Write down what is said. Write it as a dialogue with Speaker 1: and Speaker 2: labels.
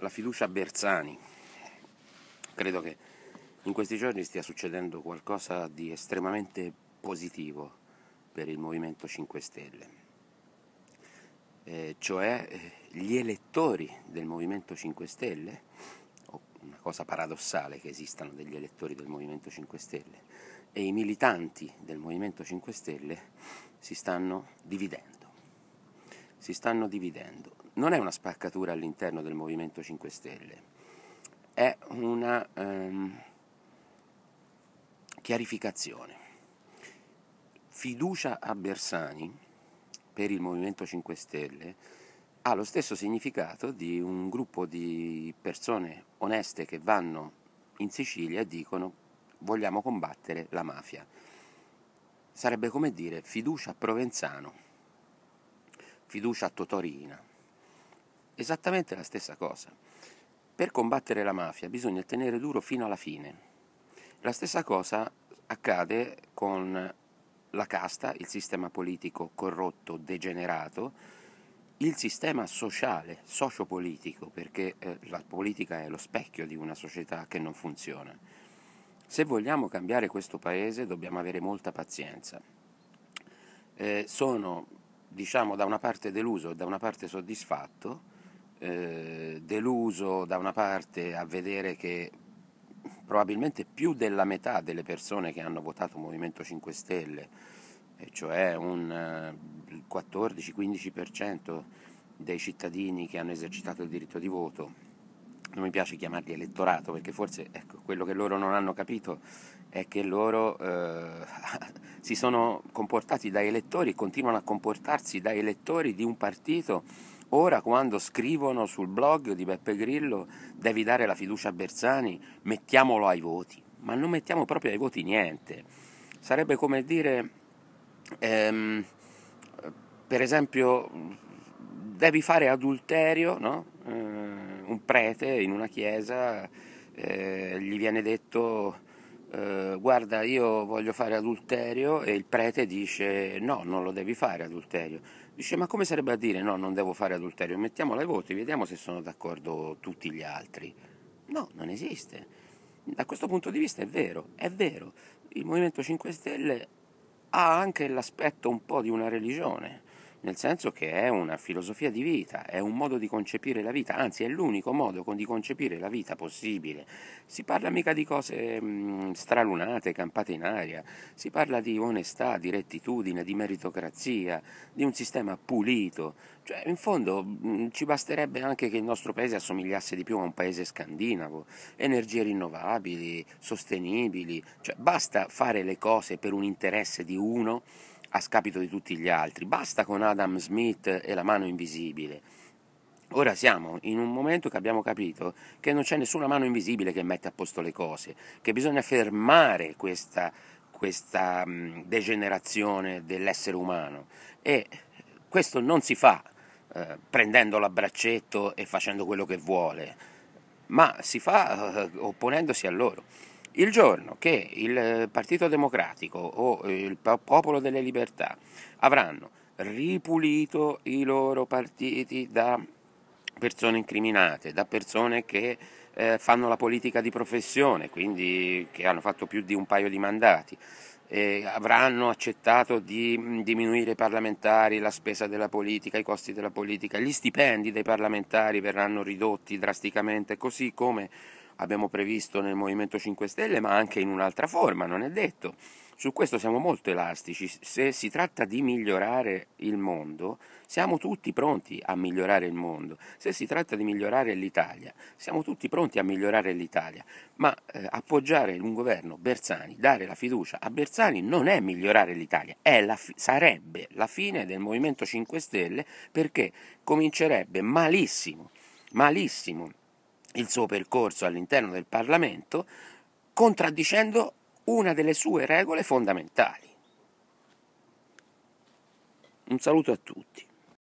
Speaker 1: la fiducia a Bersani. Credo che in questi giorni stia succedendo qualcosa di estremamente positivo per il Movimento 5 Stelle, eh, cioè eh, gli elettori del Movimento 5 Stelle, una cosa paradossale che esistano degli elettori del Movimento 5 Stelle, e i militanti del Movimento 5 Stelle si stanno dividendo. Si stanno dividendo non è una spaccatura all'interno del Movimento 5 Stelle, è una ehm, chiarificazione. Fiducia a Bersani per il Movimento 5 Stelle ha lo stesso significato di un gruppo di persone oneste che vanno in Sicilia e dicono vogliamo combattere la mafia. Sarebbe come dire fiducia a Provenzano, fiducia a Totorina, Esattamente la stessa cosa. Per combattere la mafia bisogna tenere duro fino alla fine. La stessa cosa accade con la casta, il sistema politico corrotto, degenerato, il sistema sociale, sociopolitico, perché eh, la politica è lo specchio di una società che non funziona. Se vogliamo cambiare questo paese dobbiamo avere molta pazienza. Eh, sono, diciamo, da una parte deluso e da una parte soddisfatto eh, deluso da una parte a vedere che probabilmente più della metà delle persone che hanno votato Movimento 5 Stelle, cioè un 14-15% eh, dei cittadini che hanno esercitato il diritto di voto, non mi piace chiamarli elettorato perché forse ecco, quello che loro non hanno capito è che loro eh, si sono comportati da elettori e continuano a comportarsi da elettori di un partito Ora quando scrivono sul blog di Beppe Grillo devi dare la fiducia a Bersani, mettiamolo ai voti. Ma non mettiamo proprio ai voti niente. Sarebbe come dire, ehm, per esempio, devi fare adulterio, no? eh, un prete in una chiesa eh, gli viene detto eh, guarda io voglio fare adulterio e il prete dice no, non lo devi fare adulterio. Dice ma come sarebbe a dire no, non devo fare adulterio? Mettiamolo ai voti, vediamo se sono d'accordo tutti gli altri. No, non esiste. Da questo punto di vista è vero, è vero. Il Movimento 5 Stelle ha anche l'aspetto un po' di una religione nel senso che è una filosofia di vita, è un modo di concepire la vita, anzi è l'unico modo di concepire la vita possibile. Si parla mica di cose mh, stralunate, campate in aria, si parla di onestà, di rettitudine, di meritocrazia, di un sistema pulito. Cioè, in fondo mh, ci basterebbe anche che il nostro paese assomigliasse di più a un paese scandinavo, energie rinnovabili, sostenibili, cioè basta fare le cose per un interesse di uno a scapito di tutti gli altri. Basta con Adam Smith e la mano invisibile. Ora siamo in un momento che abbiamo capito che non c'è nessuna mano invisibile che mette a posto le cose, che bisogna fermare questa, questa mm, degenerazione dell'essere umano e questo non si fa eh, prendendolo a braccetto e facendo quello che vuole, ma si fa eh, opponendosi a loro. Il giorno che il eh, Partito Democratico o eh, il Popolo delle Libertà avranno ripulito i loro partiti da persone incriminate, da persone che eh, fanno la politica di professione, quindi che hanno fatto più di un paio di mandati, eh, avranno accettato di mm, diminuire i parlamentari, la spesa della politica, i costi della politica, gli stipendi dei parlamentari verranno ridotti drasticamente, così come abbiamo previsto nel Movimento 5 Stelle, ma anche in un'altra forma, non è detto. Su questo siamo molto elastici, se si tratta di migliorare il mondo, siamo tutti pronti a migliorare il mondo, se si tratta di migliorare l'Italia, siamo tutti pronti a migliorare l'Italia, ma eh, appoggiare un governo Bersani, dare la fiducia a Bersani non è migliorare l'Italia, è la fi- sarebbe la fine del Movimento 5 Stelle perché comincerebbe malissimo, malissimo il suo percorso all'interno del Parlamento contraddicendo una delle sue regole fondamentali. Un saluto a tutti.